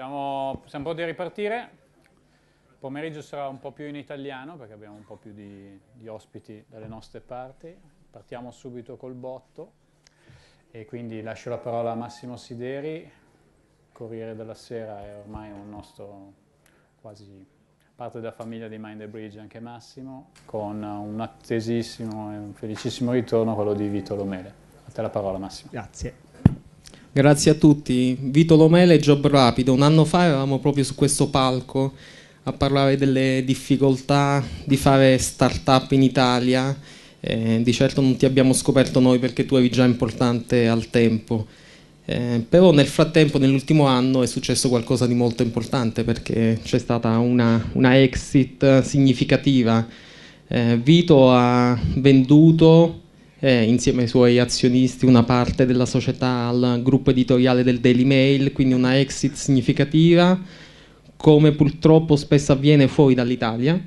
Siamo, siamo pronti a ripartire? Il pomeriggio sarà un po' più in italiano perché abbiamo un po' più di, di ospiti dalle nostre parti. Partiamo subito col botto e quindi lascio la parola a Massimo Sideri, Corriere della Sera è ormai un nostro quasi parte della famiglia di Mind the Bridge anche Massimo, con un attesissimo e un felicissimo ritorno quello di Vito Lomele. A te la parola Massimo. Grazie. Grazie a tutti. Vito Lomele e Job Rapido, un anno fa eravamo proprio su questo palco a parlare delle difficoltà di fare start-up in Italia. Eh, di certo non ti abbiamo scoperto noi perché tu eri già importante al tempo. Eh, però nel frattempo, nell'ultimo anno, è successo qualcosa di molto importante perché c'è stata una, una exit significativa. Eh, Vito ha venduto eh, insieme ai suoi azionisti una parte della società al gruppo editoriale del Daily Mail, quindi una exit significativa, come purtroppo spesso avviene fuori dall'Italia.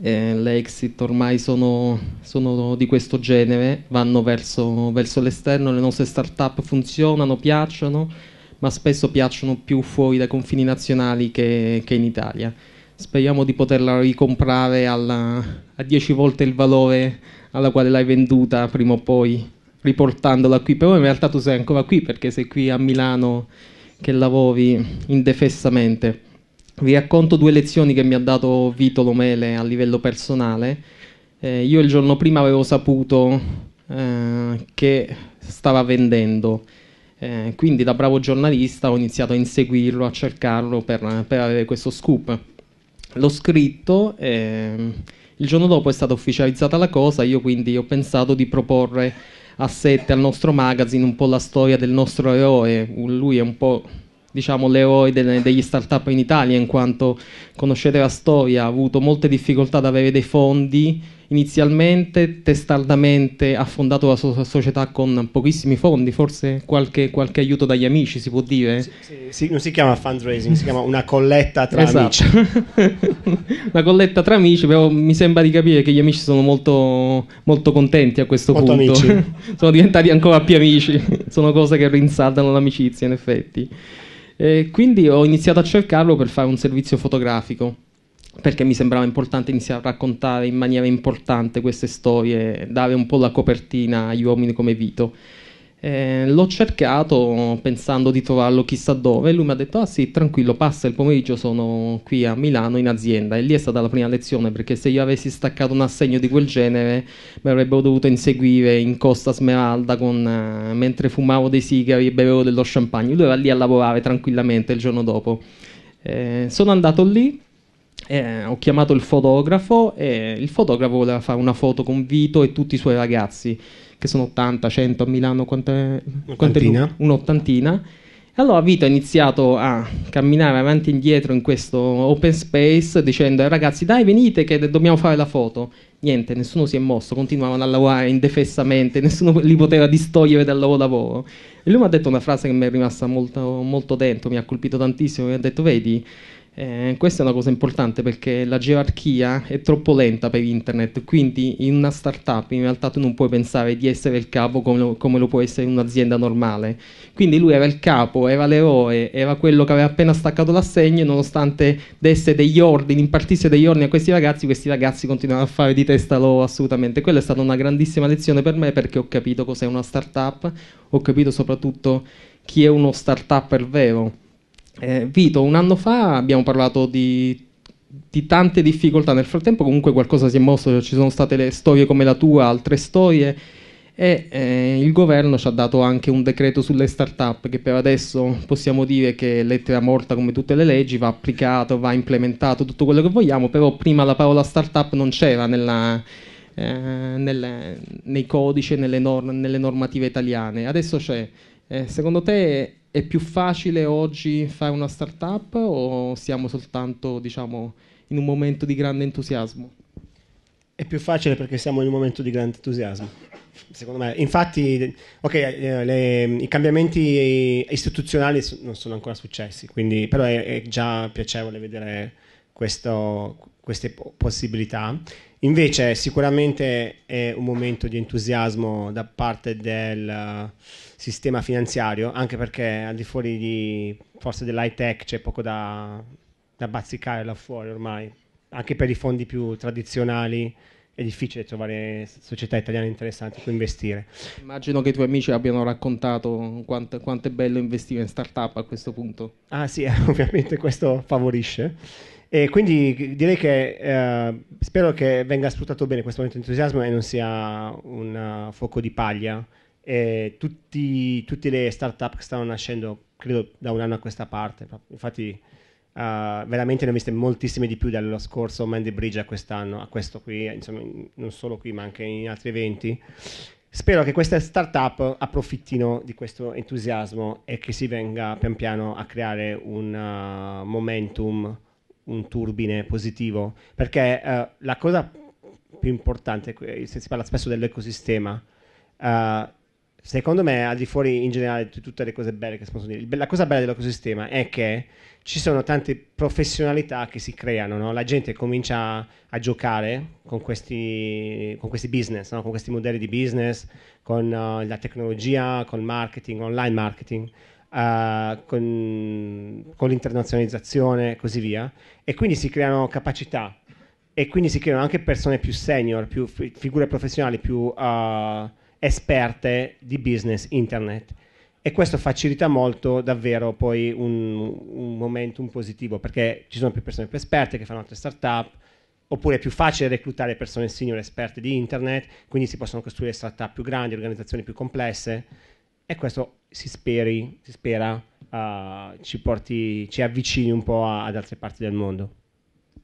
Eh, le exit ormai sono, sono, di questo genere, vanno verso, verso l'esterno, le nostre start-up funzionano, piacciono, ma spesso piacciono più fuori dai confini nazionali che, che in Italia. Speriamo di poterla ricomprare alla, a 10 volte il valore alla quale l'hai venduta prima o poi, riportandola qui. Però in realtà tu sei ancora qui perché sei qui a Milano che lavori indefessamente. Vi racconto due lezioni che mi ha dato Vito Lomele a livello personale. Eh, io il giorno prima avevo saputo eh, che stava vendendo. Eh, quindi da bravo giornalista ho iniziato a inseguirlo, a cercarlo per, per avere questo scoop. L'ho scritto, eh, il giorno dopo è stata ufficializzata la cosa, io quindi ho pensato di proporre a sette al nostro magazine un po' la storia del nostro eroe, lui è un po' diciamo l'eroe delle, degli start-up in Italia in quanto conoscete la storia, ha avuto molte difficoltà ad avere dei fondi, inizialmente testardamente ha fondato la sua società con pochissimi fondi, forse qualche, qualche aiuto dagli amici si può dire? Sì, sì, sì, non si chiama fundraising, si chiama una colletta tra esatto. amici. una colletta tra amici, però mi sembra di capire che gli amici sono molto, molto contenti a questo molto punto. sono diventati ancora più amici, sono cose che rinsaldano l'amicizia in effetti. E eh, quindi ho iniziato a cercarlo per fare un servizio fotografico perché mi sembrava importante iniziare a raccontare in maniera importante queste storie, dare un po' la copertina agli uomini come Vito. Eh, l'ho cercato pensando di trovarlo chissà dove e lui mi ha detto ah sì tranquillo passa il pomeriggio sono qui a Milano in azienda e lì è stata la prima lezione perché se io avessi staccato un assegno di quel genere mi avrebbero dovuto inseguire in Costa Smeralda con, eh, mentre fumavo dei sigari e bevevo dello champagne lui era lì a lavorare tranquillamente il giorno dopo eh, sono andato lì eh, ho chiamato il fotografo e il fotografo voleva fare una foto con Vito e tutti i suoi ragazzi, che sono 80, 100 a Milano, quant'è, quant'ottantina. un'ottantina. Allora Vito ha iniziato a camminare avanti e indietro in questo open space dicendo ai ragazzi dai venite che dobbiamo fare la foto. Niente, nessuno si è mosso, continuavano a lavorare indefessamente, nessuno li poteva distogliere dal loro lavoro. E lui mi ha detto una frase che mi è rimasta molto, molto dentro, mi ha colpito tantissimo, mi ha detto vedi eh, questa è una cosa importante perché la gerarchia è troppo lenta per internet, quindi in una startup in realtà tu non puoi pensare di essere il capo come lo, come lo può essere in un'azienda normale. Quindi lui era il capo, era l'eroe, era quello che aveva appena staccato l'assegno e nonostante desse degli ordini, impartisse degli ordini a questi ragazzi, questi ragazzi continuavano a fare di testa loro assolutamente. Quella è stata una grandissima lezione per me perché ho capito cos'è una startup, ho capito soprattutto chi è uno startup vero eh, Vito, un anno fa abbiamo parlato di di tante difficoltà. Nel frattempo, comunque, qualcosa si è mosso. Ci sono state le storie come la tua, altre storie. E eh, il governo ci ha dato anche un decreto sulle start-up che per adesso possiamo dire che è lettera morta come tutte le leggi, va applicato, va implementato tutto quello che vogliamo, però prima la parola start-up non c'era nella, eh, nelle, nei codici, nelle, norm- nelle normative italiane, adesso c'è. Eh, secondo te è più facile oggi fare una startup o siamo soltanto diciamo, in un momento di grande entusiasmo? È più facile perché siamo in un momento di grande entusiasmo. Secondo me, infatti, okay, eh, le, i cambiamenti istituzionali non sono ancora successi, quindi, però è, è già piacevole vedere questo, queste possibilità. Invece, sicuramente è un momento di entusiasmo da parte del sistema finanziario, anche perché al di fuori di forse dell'high tech c'è poco da, da bazzicare là fuori ormai, anche per i fondi più tradizionali è difficile trovare società italiane interessanti in cui investire. Immagino che i tuoi amici abbiano raccontato quanto, quanto, è bello investire in startup a questo punto. Ah sì, ovviamente questo favorisce. E quindi direi che eh, spero che venga sfruttato bene questo momento di entusiasmo e non sia un eh, fuoco di paglia eh, tutti, tutte le startup che stanno nascendo, credo da un anno a questa parte, infatti Uh, veramente ne ho viste moltissime di più dallo scorso Mandy Bridge a quest'anno, a questo qui, insomma, non solo qui ma anche in altri eventi. Spero che queste startup approfittino di questo entusiasmo e che si venga pian piano a creare un uh, momentum, un turbine positivo, perché uh, la cosa più importante, se si parla spesso dell'ecosistema, ah, secondo me, al di fuori in generale di tutte le cose belle che si possono dire, la cosa bella dell'ecosistema è che ci sono tante professionalità che si creano, no? la gente comincia a giocare con questi, con questi business, no? con questi modelli di business, con uh, la tecnologia, con il marketing, online marketing. Uh, con, con l'internazionalizzazione e così via e quindi si creano capacità e quindi si creano anche persone più senior, più figure professionali più uh, esperte di business internet e questo facilita molto davvero poi un, un momentum positivo perché ci sono più persone più esperte che fanno altre startup oppure è più facile reclutare persone senior esperte di internet quindi si possono costruire startup più grandi organizzazioni più complesse e questo si, speri, si spera uh, ci, porti, ci avvicini un po' a, ad altre parti del mondo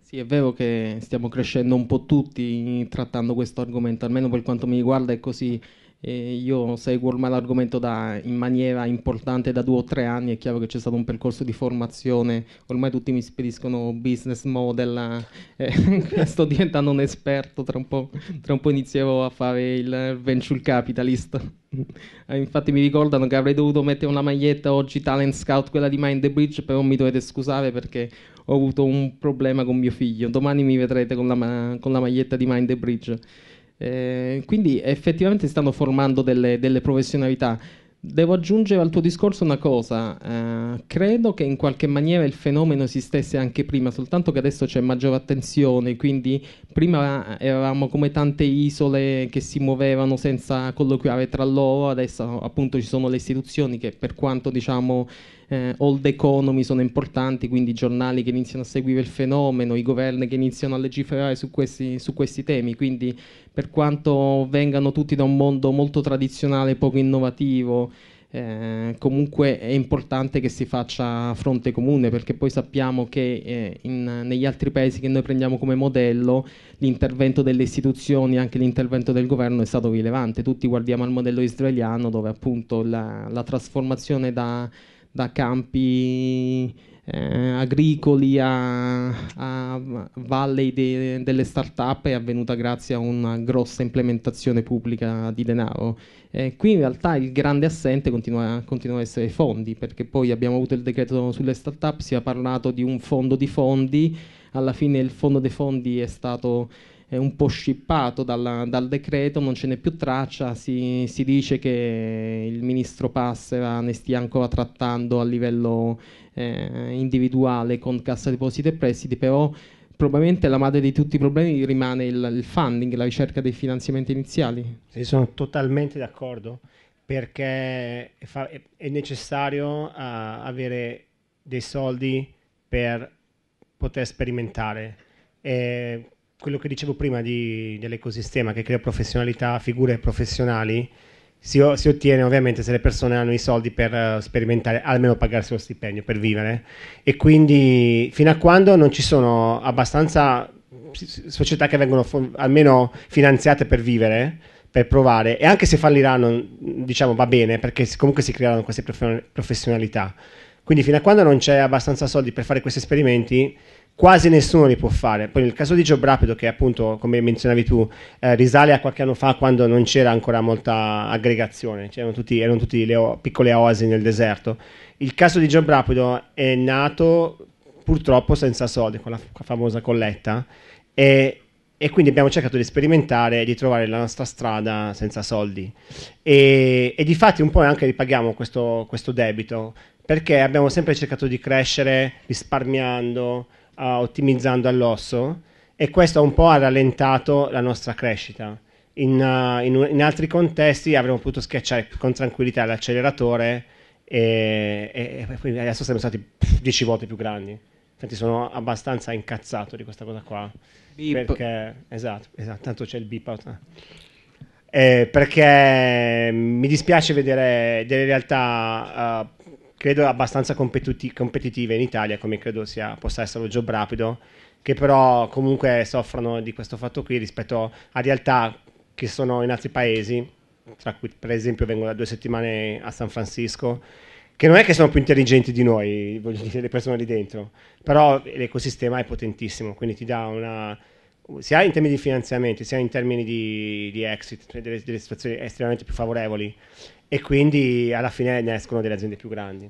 sì, è vero che stiamo crescendo un po' tutti trattando questo argomento, almeno per quanto mi riguarda è così e io seguo ormai l'argomento da, in maniera importante da due o tre anni, è chiaro che c'è stato un percorso di formazione, ormai tutti mi spediscono business model, eh, sto diventando un esperto, tra un, po', tra un po' inizierò a fare il venture capitalist. Eh, infatti mi ricordano che avrei dovuto mettere una maglietta oggi Talent Scout, quella di Mind the Bridge, però mi dovete scusare perché ho avuto un problema con mio figlio, domani mi vedrete con la, ma- con la maglietta di Mind the Bridge. Eh, quindi effettivamente si stanno formando delle, delle, professionalità. Devo aggiungere al tuo discorso una cosa, eh, credo che in qualche maniera il fenomeno esistesse anche prima, soltanto che adesso c'è maggiore attenzione, quindi prima eh, eravamo come tante isole che si muovevano senza colloquiare tra loro, adesso appunto ci sono le istituzioni che per quanto diciamo eh, old economy sono importanti, quindi i giornali che iniziano a seguire il fenomeno, i governi che iniziano a legiferare su questi, su questi temi, quindi per quanto vengano tutti da un mondo molto tradizionale, poco innovativo, eh, comunque è importante che si faccia fronte comune perché poi sappiamo che eh, in, negli altri paesi che noi prendiamo come modello l'intervento delle istituzioni, anche l'intervento del governo è stato rilevante. Tutti guardiamo al modello israeliano dove appunto la, la trasformazione da da campi eh, agricoli a, a valley de, delle start-up è avvenuta grazie a una grossa implementazione pubblica di denaro. Eh, qui in realtà il grande assente continua, continua ad essere i fondi, perché poi abbiamo avuto il decreto sulle start-up, si è parlato di un fondo di fondi, alla fine il fondo dei fondi è stato un po' scippato dal, dal, decreto, non ce n'è più traccia, si, si dice che il ministro Passera ne stia ancora trattando a livello eh, individuale con Cassa Depositi e Prestiti, però probabilmente la madre di tutti i problemi rimane il, il funding, la ricerca dei finanziamenti iniziali. Sì, sono totalmente d'accordo perché è necessario uh, avere dei soldi per poter sperimentare. E quello che dicevo prima di, dell'ecosistema che crea professionalità, figure professionali, si, si, ottiene ovviamente se le persone hanno i soldi per uh, sperimentare, almeno pagarsi lo stipendio per vivere. E quindi fino a quando non ci sono abbastanza società che vengono almeno finanziate per vivere, per provare, e anche se falliranno, diciamo va bene, perché comunque si creeranno queste prof- professionalità. Quindi fino a quando non c'è abbastanza soldi per fare questi esperimenti, quasi nessuno li può fare. Poi nel caso di Job Rapido, che appunto, come menzionavi tu, eh, risale a qualche anno fa quando non c'era ancora molta aggregazione, cioè, erano tutti, erano tutti le o- piccole oasi nel deserto. Il caso di Job Rapido è nato purtroppo senza soldi, con la f- famosa colletta, e, e, quindi abbiamo cercato di sperimentare e di trovare la nostra strada senza soldi. E, e di fatti un po' anche ripaghiamo questo, questo debito, perché abbiamo sempre cercato di crescere risparmiando, uh, ottimizzando all'osso e questo un po' ha rallentato la nostra crescita. In, uh, in, in altri contesti avremmo potuto schiacciare con tranquillità l'acceleratore e, e, e adesso saremmo stati 10 volte più grandi. Infatti sono abbastanza incazzato di questa cosa qua. Beep. Perché, esatto, esatto, tanto c'è il beep out. Eh, perché mi dispiace vedere delle realtà uh, credo abbastanza competuti- competitive in Italia, come credo sia, possa essere lo job rapido, che però comunque soffrono di questo fatto qui rispetto a realtà che sono in altri paesi, tra cui per esempio vengo da due settimane a San Francisco, che non è che sono più intelligenti di noi, voglio dire, le persone lì dentro, però l'ecosistema è potentissimo, quindi ti dà una sia in termini di finanziamenti sia in termini di, di exit, delle, delle situazioni estremamente più favorevoli e quindi alla fine ne escono delle aziende più grandi.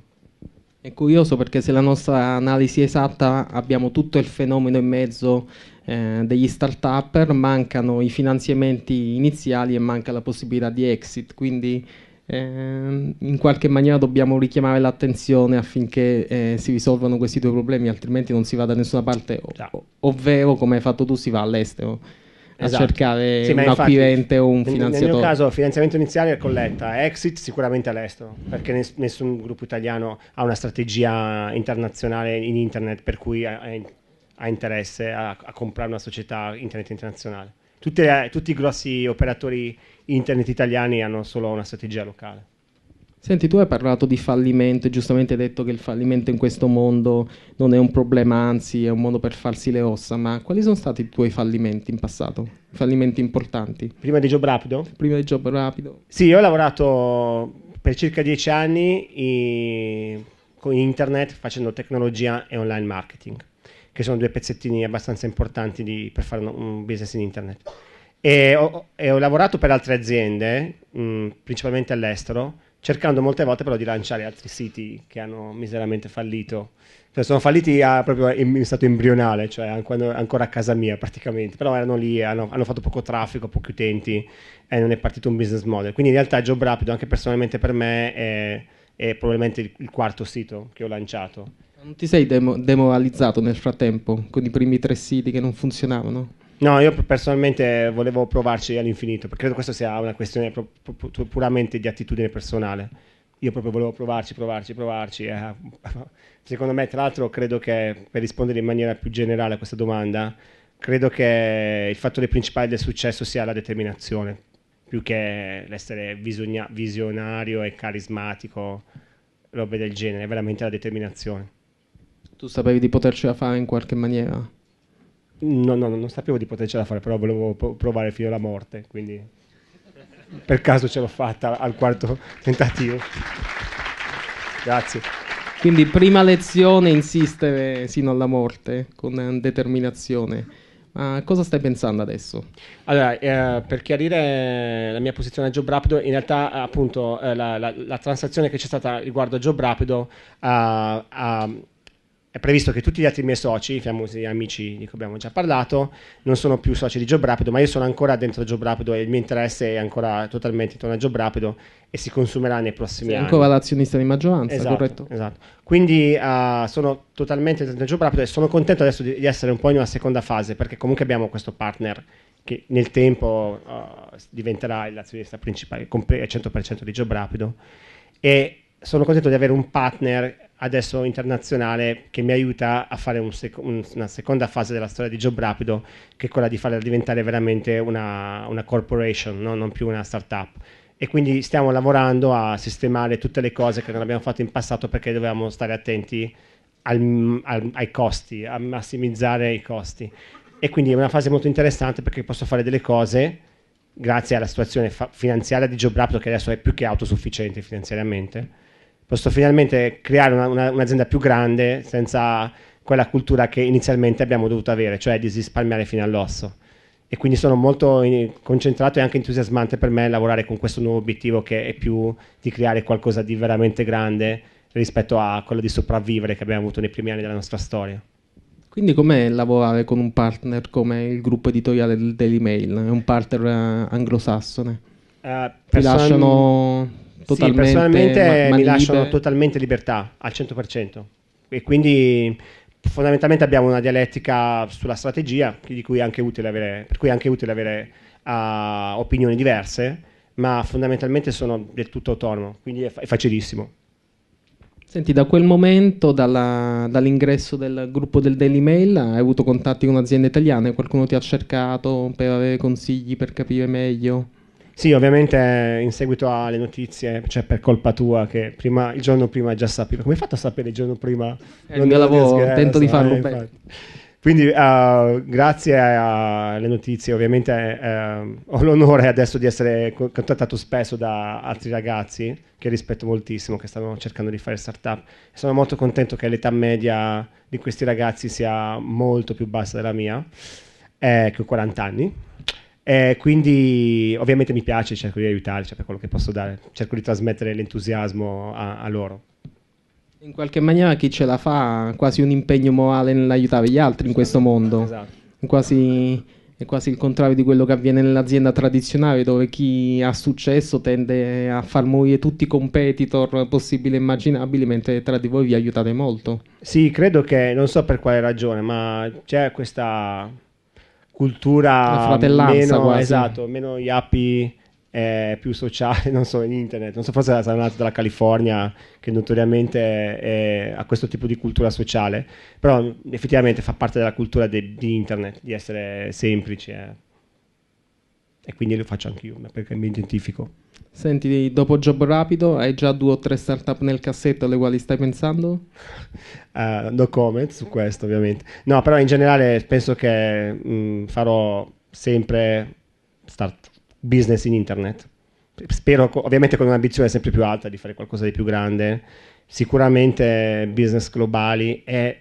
È ecco, curioso perché se la nostra analisi è esatta abbiamo tutto il fenomeno in mezzo eh, degli start-upper, mancano i finanziamenti iniziali e manca la possibilità di exit, quindi eh, in qualche maniera dobbiamo richiamare l'attenzione affinché eh, si risolvano questi due problemi, altrimenti non si va da nessuna parte, ov ovvero come hai fatto tu si va all'estero esatto. a cercare sì, un acquirente o un finanziatore. Nel mio caso finanziamento iniziale è colletta, exit sicuramente all'estero, perché ness- nessun gruppo italiano ha una strategia internazionale in internet per cui ha, ha interesse a, a, comprare una società internet internazionale. Tutte, tutti i grossi operatori internet italiani hanno solo una strategia locale. Senti, tu hai parlato di fallimento e giustamente hai detto che il fallimento in questo mondo non è un problema, anzi è un modo per farsi le ossa, ma quali sono stati i tuoi fallimenti in passato? Fallimenti importanti? Prima di Job Rapido? Prima di Job Rapido. Sì, io ho lavorato per circa dieci anni in... con internet facendo tecnologia e online marketing, che sono due pezzettini abbastanza importanti di... per fare un business in internet. E ho, e ho lavorato per altre aziende, mh, principalmente all'estero, cercando molte volte però di lanciare altri siti che hanno miseramente fallito. Cioè, sono falliti a, proprio in, stato embrionale, cioè quando, ancora a casa mia praticamente, però erano lì, hanno, hanno fatto poco traffico, pochi utenti e non è partito un business model. Quindi in realtà Job Rapido, anche personalmente per me, è, è probabilmente il quarto sito che ho lanciato. Non ti sei demo- demoralizzato nel frattempo con i primi tre siti che non funzionavano? No, io personalmente volevo provarci all'infinito, perché credo questa sia una questione puramente di attitudine personale. Io proprio volevo provarci, provarci, provarci. Eh. Secondo me, tra l'altro, credo che per rispondere in maniera più generale a questa domanda, credo che il fattore principale del successo sia la determinazione, più che l'essere bisogna- visionario e carismatico, robe del genere, è veramente la determinazione. Tu sapevi di potercela fare in qualche maniera? No, no, non sapevo di potercela fare, però volevo provare fino alla morte, quindi per caso ce l'ho fatta al quarto tentativo. Grazie. Quindi prima lezione insistere eh, sino alla morte con eh, determinazione. Ma cosa stai pensando adesso? Allora, eh, per chiarire la mia posizione a Job Rapido, in realtà appunto eh, la, la, la, transazione che c'è stata riguardo a Job Rapido ha... Eh, è previsto che tutti gli altri miei soci, i famosi amici di cui abbiamo già parlato, non sono più soci di Job Rapido, ma io sono ancora dentro Job Rapido e il mio interesse è ancora totalmente intorno a Job Rapido e si consumerà nei prossimi Sei anni. ancora l'azionista di maggioranza, esatto, corretto? Esatto. Quindi uh, sono totalmente dentro Job Rapido e sono contento adesso di, di, essere un po' in una seconda fase perché comunque abbiamo questo partner che nel tempo uh, diventerà l'azionista principale, il 100% di Job Rapido e sono contento di avere un partner adesso internazionale che mi aiuta a fare un sec- una seconda fase della storia di Job Rapido che è quella di farla diventare veramente una, una corporation, no? non più una startup. E quindi stiamo lavorando a sistemare tutte le cose che non abbiamo fatto in passato perché dovevamo stare attenti al, al, ai costi, a massimizzare i costi. E quindi è una fase molto interessante perché posso fare delle cose grazie alla situazione fa- finanziaria di Job Rapido che adesso è più che autosufficiente finanziariamente posso finalmente creare una, una, un'azienda più grande senza quella cultura che inizialmente abbiamo dovuto avere, cioè di risparmiare fino all'osso. E quindi sono molto concentrato e anche entusiasmante per me lavorare con questo nuovo obiettivo che è più di creare qualcosa di veramente grande rispetto a quello di sopravvivere che abbiamo avuto nei primi anni della nostra storia. Quindi com'è lavorare con un partner come il gruppo editoriale del Daily Mail? È un partner eh, anglosassone? Uh, person... Ti lasciano totalmente. Sì, personalmente mi lasciano totalmente libertà al 100%. E quindi fondamentalmente abbiamo una dialettica sulla strategia, di cui avere, per cui è anche utile avere uh, opinioni diverse, ma fondamentalmente sono del tutto autonomo, quindi è, fa- è facilissimo. Senti, da quel momento, dalla, dall'ingresso del gruppo del Daily Mail, hai avuto contatti con aziende italiane? Qualcuno ti ha cercato per avere consigli per capire meglio? Sì, ovviamente eh, in seguito alle notizie, cioè per colpa tua che prima, il giorno prima già sapevi. Come hai fatto a sapere il giorno prima? È eh, non il mio lavoro, scherzo, tento di farlo eh, bene. Quindi uh, grazie alle notizie, ovviamente uh, ho l'onore adesso di essere contattato spesso da altri ragazzi che rispetto moltissimo, che stanno cercando di fare startup. Sono molto contento che l'età media di questi ragazzi sia molto più bassa della mia, eh, che ho 40 anni eh, quindi ovviamente mi piace, cerco di aiutarli, cioè, per quello che posso dare, cerco di trasmettere l'entusiasmo a, a loro. In qualche maniera chi ce la fa ha quasi un impegno morale nell'aiutare gli altri in questo esatto, mondo. Esatto. Quasi, è quasi il contrario di quello che avviene nell'azienda tradizionale dove chi ha successo tende a far morire tutti i competitor possibili e immaginabili mentre tra di voi vi aiutate molto. Sì, credo che, non so per quale ragione, ma c'è questa cultura meno, esatto, meno yuppie eh, più sociale, non so, in internet, non so, forse sarà nato dalla California che notoriamente ha questo tipo di cultura sociale, però effettivamente fa parte della cultura de, di internet, di essere semplice. eh. e quindi lo faccio anch'io perché mi identifico. Senti, dopo Job Rapido hai già due o tre startup nel cassetto alle quali stai pensando? Uh, no comment su questo ovviamente. No, però in generale penso che mh, mm, farò sempre start business in internet. Spero ovviamente con un'ambizione sempre più alta di fare qualcosa di più grande. Sicuramente business globali e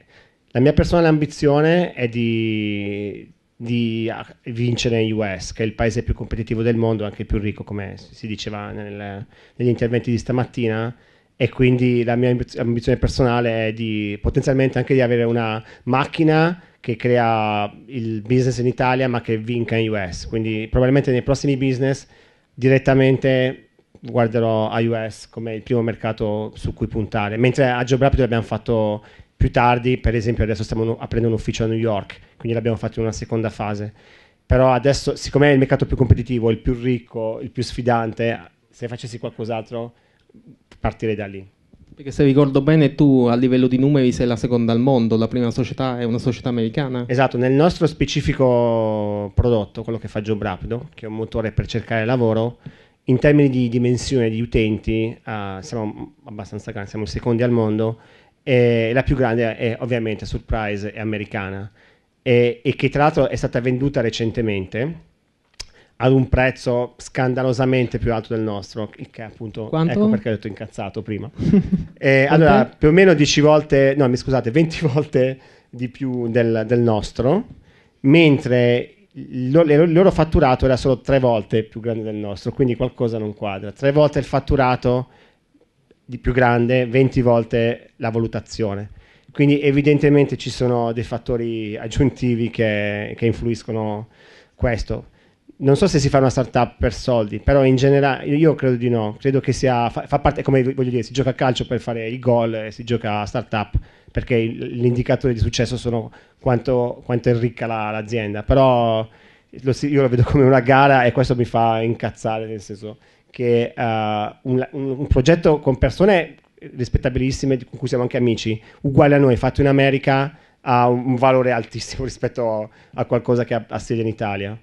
la mia personale ambizione è di di vincere in US, che è il paese più competitivo del mondo, anche più ricco, come si diceva nel, negli interventi di stamattina. E quindi la mia ambizione personale è di potenzialmente anche di avere una macchina che crea il business in Italia ma che vinca in US. Quindi probabilmente nei prossimi business direttamente guarderò a US come il primo mercato su cui puntare. Mentre a GeoRapid abbiamo fatto più tardi, per esempio, adesso stiamo aprendo un ufficio a New York, quindi l'abbiamo fatto in una seconda fase. Però adesso, siccome è il mercato più competitivo, il più ricco, il più sfidante, se facessi qualcos'altro, partirei da lì. Perché se ricordo bene tu a livello di numeri sei la seconda al mondo, la prima società è una società americana. Esatto, nel nostro specifico prodotto, quello che fa Job Rapido, che è un motore per cercare lavoro, in termini di dimensione di utenti uh, siamo abbastanza grandi, siamo i secondi al mondo eh, la più grande è ovviamente Surprise, è americana e, e che tra l'altro è stata venduta recentemente ad un prezzo scandalosamente più alto del nostro, che appunto Quanto? ecco perché ho detto incazzato prima. eh, allora, più o meno 10 volte, no, mi scusate, 20 volte di più del, del nostro, mentre il loro, il loro fatturato era solo 3 volte più grande del nostro, quindi qualcosa non quadra. 3 volte il fatturato di più grande 20 volte la valutazione. Quindi evidentemente ci sono dei fattori aggiuntivi che, che influiscono questo. Non so se si fa una startup per soldi, però in generale io credo di no. Credo che sia, fa, fa parte, come voglio dire, si gioca a calcio per fare i gol e eh, si gioca a startup perché l'indicatore di successo sono quanto, quanto è ricca la, l'azienda. Però lo, io lo vedo come una gara e questo mi fa incazzare, nel senso che uh, un, un, progetto con persone rispettabilissime con cui siamo anche amici, uguale a noi, fatto in America, ha un valore altissimo rispetto a qualcosa che ha, ha sede in Italia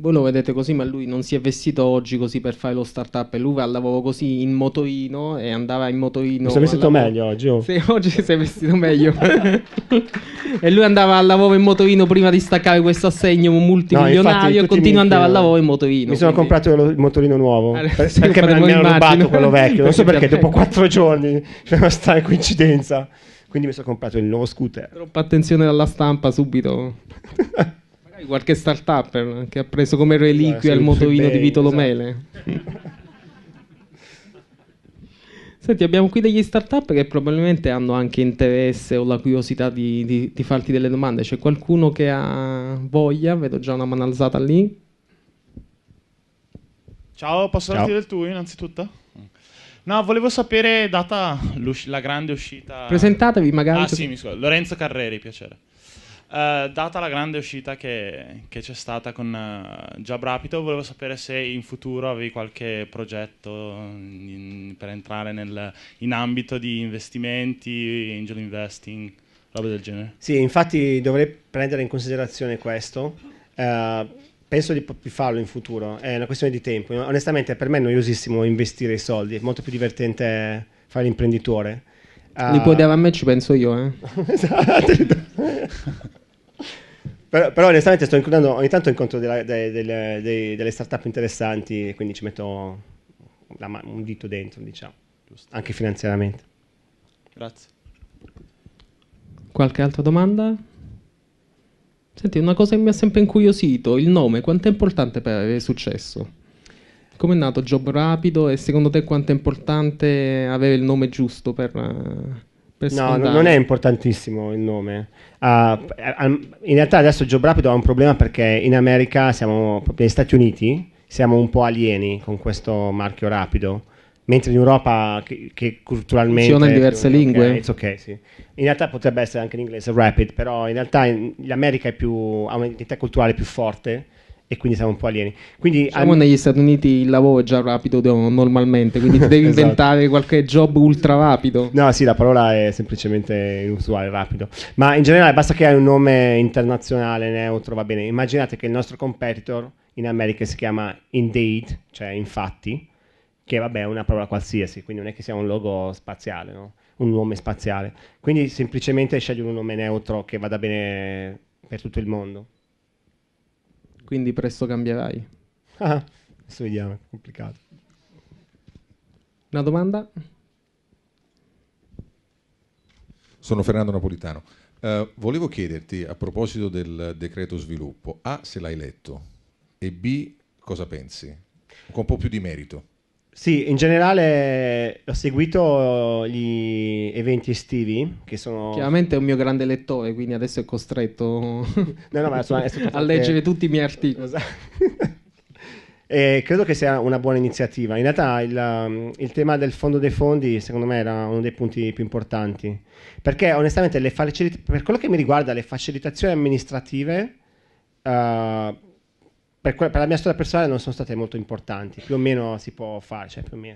voi lo vedete così, ma lui non si è vestito oggi così per fare lo startup. E lui va al lavoro così in motoino e andava in motoino. Mi sei vestito meglio oggi. Oh. Se, oggi sei vestito meglio. e lui andava al lavoro in motoino prima di staccare questo assegno multimilionario. No, e continua andava al lavoro in motoino. Mi sono quindi... comprato il motorino nuovo. Allora, ah, perché me ne hanno rubato quello vecchio. Non so perché, dopo quattro giorni c'è una strana coincidenza. Quindi mi sono comprato il nuovo scooter. Troppa attenzione dalla stampa subito. Qualche startup eh, che ha preso come reliquia il motorino di Vito esatto. Lomele. Esatto. Senti, abbiamo qui degli startup che probabilmente hanno anche interesse o la curiosità di, di, di farti delle domande. C'è qualcuno che ha voglia? Vedo già una mano alzata lì. Ciao, posso Ciao. darti del tuo innanzitutto? No, volevo sapere, data la grande uscita... Presentatevi magari... Ah cioè sì, mi scusa, Lorenzo Carreri, piacere. Eh, data la grande uscita che, che c'è stata con uh, eh, Rapido, volevo sapere se in futuro avevi qualche progetto mm, in, per entrare nel, in ambito di investimenti, angel investing, roba del genere. Sì, infatti dovrei prendere in considerazione questo. Uh, penso di, farlo in futuro, è una questione di tempo. Onestamente, per me è noiosissimo investire i soldi, è molto più divertente fare l'imprenditore. Uh, Nipote a me ci penso io, eh. esatto. però, però, onestamente sto incontrando, ogni tanto incontro della, de, de, de, delle startup up interessanti, quindi ci metto man- un dito dentro, diciamo, Giusto. anche finanziariamente. Grazie. Qualche altra domanda? Senti, una cosa che mi ha sempre incuriosito, il nome, quanto è importante per avere successo? Come è nato Job Rapido e secondo te quanto è importante avere il nome giusto per, eh, per no, scontare. non è importantissimo il nome. Uh, in realtà adesso Joe Rapido ha un problema perché in America, siamo, proprio negli Stati Uniti, siamo un po' alieni con questo marchio rapido. Mentre in Europa, che, che culturalmente. Funziona in diverse okay, lingue. Okay, sì. In realtà potrebbe essere anche in inglese rapid, però in realtà in, l'America più, ha un'identità culturale più forte e quindi siamo un po' alieni. Quindi, diciamo al... negli Stati Uniti il lavoro è già rapido normalmente, quindi devi esatto. inventare qualche job ultra rapido. No, sì, la parola è semplicemente inusuale, rapido. Ma in generale basta che hai un nome internazionale, neutro, va bene. Immaginate che il nostro competitor in America si chiama Indeed, cioè infatti, che vabbè è una parola qualsiasi, quindi non è che sia un logo spaziale, no? un nome spaziale. Quindi semplicemente scegli un nome neutro che vada bene per tutto il mondo quindi presto cambierai. Ah, adesso vediamo, è complicato. Una domanda? Sono Fernando Napolitano. Uh, volevo chiederti a proposito del decreto sviluppo, A se l'hai letto e B cosa pensi? Con un po' più di merito. Sì, in generale ho seguito gli eventi estivi che sono... Chiaramente è un mio grande lettore, quindi adesso è costretto no, no, ma sono, a leggere tutti i miei articoli. Esatto. E credo che sia una buona iniziativa. In realtà il, um, il, tema del fondo dei fondi, secondo me, era uno dei punti più importanti. Perché onestamente, per quello che mi riguarda, le facilitazioni amministrative uh, per, per, la mia storia personale non sono state molto importanti, più o meno si può fare, cioè Io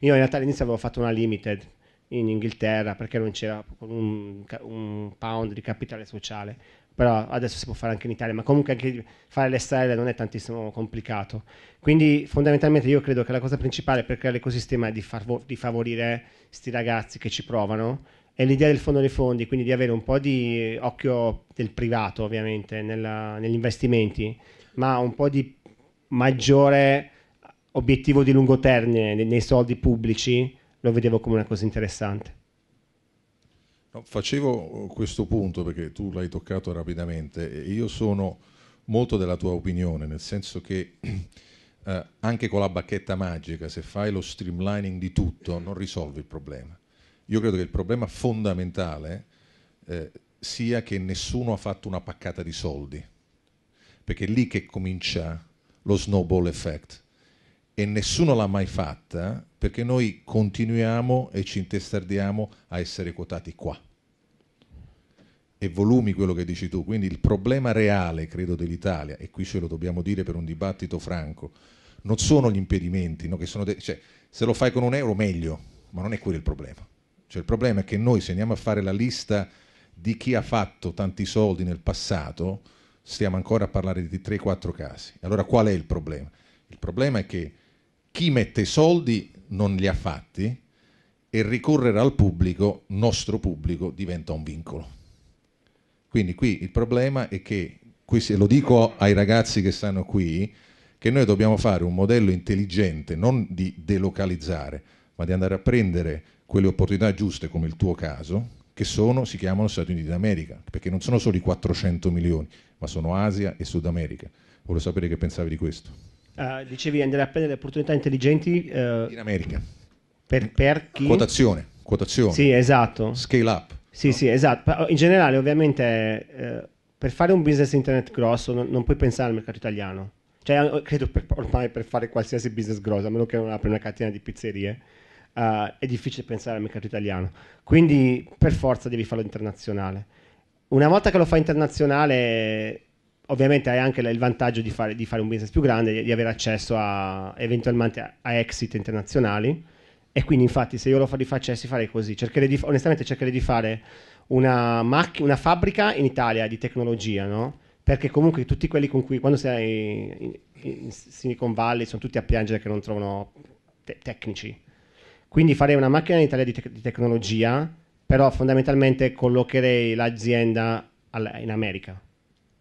in realtà all'inizio avevo fatto una limited in Inghilterra perché non c'era un, un pound di capitale sociale, però adesso si può fare anche in Italia, ma comunque anche fare l'SL non è tantissimo complicato. Quindi fondamentalmente io credo che la cosa principale per creare l'ecosistema è di, farvo- di favorire questi ragazzi che ci provano e l'idea del fondo dei fondi, quindi di avere un po' di occhio del privato ovviamente nella, negli investimenti ma un po' di maggiore obiettivo di lungo termine nei soldi pubblici lo vedevo come una cosa interessante. No, facevo questo punto perché tu l'hai toccato rapidamente io sono molto della tua opinione, nel senso che eh, anche con la bacchetta magica, se fai lo streamlining di tutto, non risolvi il problema. Io credo che il problema fondamentale eh, sia che nessuno ha fatto una paccata di soldi perché è lì che comincia lo snowball effect e nessuno l'ha mai fatta perché noi continuiamo e ci intestardiamo a essere quotati qua. E volumi quello che dici tu, quindi il problema reale, credo, dell'Italia, e qui ce lo dobbiamo dire per un dibattito franco, non sono gli impedimenti, no? cioè, se lo fai con un euro meglio, ma non è quello il problema. Cioè, il problema è che noi se andiamo a fare la lista di chi ha fatto tanti soldi nel passato, stiamo ancora a parlare di 3-4 casi. Allora qual è il problema? Il problema è che chi mette i soldi non li ha fatti e ricorrere al pubblico, nostro pubblico, diventa un vincolo. Quindi qui il problema è che, e lo dico ai ragazzi che stanno qui, che noi dobbiamo fare un modello intelligente, non di delocalizzare, ma di andare a prendere quelle opportunità giuste come il tuo caso, che sono, si chiamano Stati Uniti d'America, perché non sono solo i 400 milioni, ma sono Asia e Sud America. Volevo sapere che pensavi di questo. Uh, dicevi andare a prendere le opportunità intelligenti uh, in America. Per, per chi? Quotazione, quotazione. Sì, esatto. Scale up. Sì, no? sì, esatto. In generale, ovviamente, eh, per fare un business internet grosso non, non puoi pensare al mercato italiano. Cioè, eh, credo per, ormai per fare qualsiasi business grosso, a meno che non apri una catena di pizzerie, uh, è difficile pensare al mercato italiano. Quindi, per forza, devi farlo internazionale. Una volta che lo fai internazionale, ovviamente hai anche il vantaggio di fare, di fare un business più grande, di, di avere accesso a, eventualmente a, a, exit internazionali. E quindi, infatti, se io lo facessi, farei così. Cercherei di, onestamente, cercherei di fare una, mac- una fabbrica in Italia di tecnologia, no? Perché comunque tutti quelli con cui, quando sei in, in Silicon Valley, sono tutti a piangere che non trovano te- tecnici. Quindi farei una macchina in Italia di, te- di tecnologia però fondamentalmente collocherei l'azienda in America,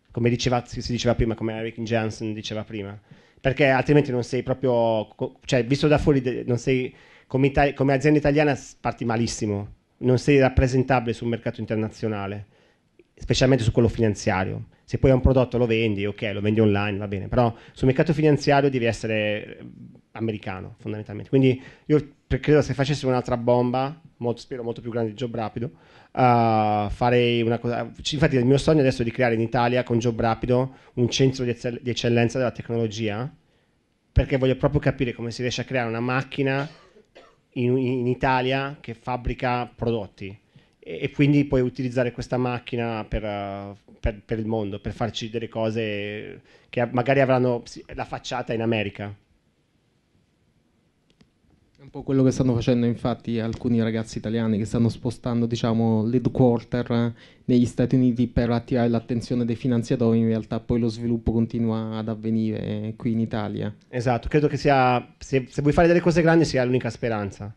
come diceva, si diceva prima, come Eric Jansen diceva prima, perché altrimenti non sei proprio, cioè visto da fuori, non sei, come, Ita- come azienda italiana parti malissimo, non sei rappresentabile sul mercato internazionale, specialmente su quello finanziario. Se poi è un prodotto lo vendi, ok, lo vendi online, va bene, però sul mercato finanziario devi essere eh, americano fondamentalmente. Quindi io perché cioè, credo se facessimo un'altra bomba, molto, spero molto più grande di Job Rapido, uh, farei una cosa. Infatti, il mio sogno adesso è di creare in Italia con Job Rapido un centro di, eccell- di eccellenza della tecnologia, perché voglio proprio capire come si riesce a creare una macchina in, in Italia che fabbrica prodotti. E, e quindi puoi utilizzare questa macchina per, uh, per, per il mondo, per farci delle cose che magari avranno la facciata in America un po' quello che stanno facendo infatti alcuni ragazzi italiani che stanno spostando diciamo, l'headquarter eh, negli Stati Uniti per attirare l'attenzione dei finanziatori, in realtà poi lo sviluppo continua ad avvenire eh, qui in Italia. Esatto, credo che sia, se, se vuoi fare delle cose grandi sia l'unica speranza.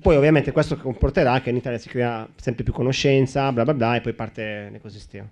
Poi ovviamente questo comporterà che in Italia si crea sempre più conoscenza, bla bla bla, e poi parte l'ecosistema.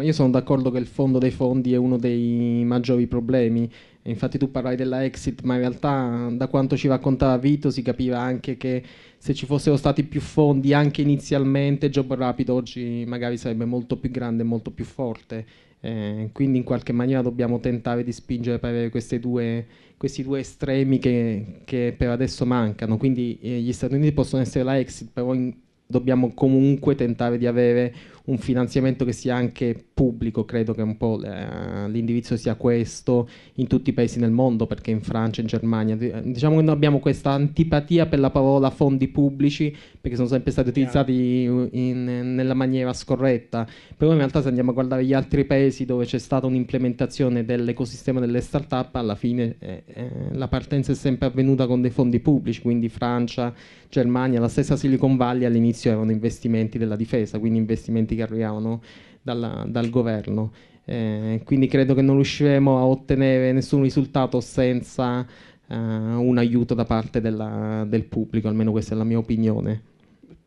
io sono d'accordo che il fondo dei fondi è uno dei maggiori problemi Infatti tu parlavi della exit, ma in realtà da quanto ci raccontava Vito si capiva anche che se ci fossero stati più fondi anche inizialmente, Job Rapid oggi magari sarebbe molto più grande e molto più forte. Eh, quindi in qualche maniera dobbiamo tentare di spingere per avere due, questi due estremi che, che, per adesso mancano. Quindi eh, gli Stati Uniti possono essere la exit, però in, dobbiamo comunque tentare di avere un finanziamento che sia anche pubblico, credo che un po' eh, l'indirizzo sia questo in tutti i paesi nel mondo, perché in Francia, in Germania, eh, diciamo che noi abbiamo questa antipatia per la parola fondi pubblici, perché sono sempre stati utilizzati in, in, nella maniera scorretta, però in realtà se andiamo a guardare gli altri paesi dove c'è stata un'implementazione dell'ecosistema delle start-up, alla fine eh, eh, la partenza è sempre avvenuta con dei fondi pubblici, quindi Francia, Germania, la stessa Silicon Valley all'inizio erano investimenti della difesa, quindi investimenti aiuti che arrivavano dalla, dal governo. Eh, quindi credo che non riusciremo a ottenere nessun risultato senza eh, un aiuto da parte della, del pubblico, almeno questa è la mia opinione.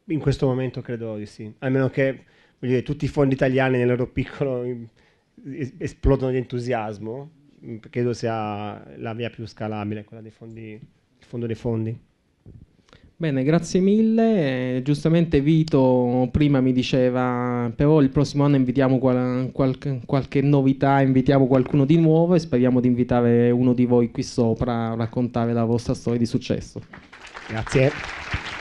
In questo momento credo di sì, almeno che dire, tutti i fondi italiani nel loro piccolo eh, esplodono di entusiasmo, credo sia la via più scalabile, quella dei fondi, il fondo dei fondi. Bene, grazie mille. giustamente Vito prima mi diceva, però il prossimo anno invitiamo qual- qual- qualche novità, invitiamo qualcuno di nuovo e speriamo di invitare uno di voi qui sopra a raccontare la vostra storia di successo. Grazie.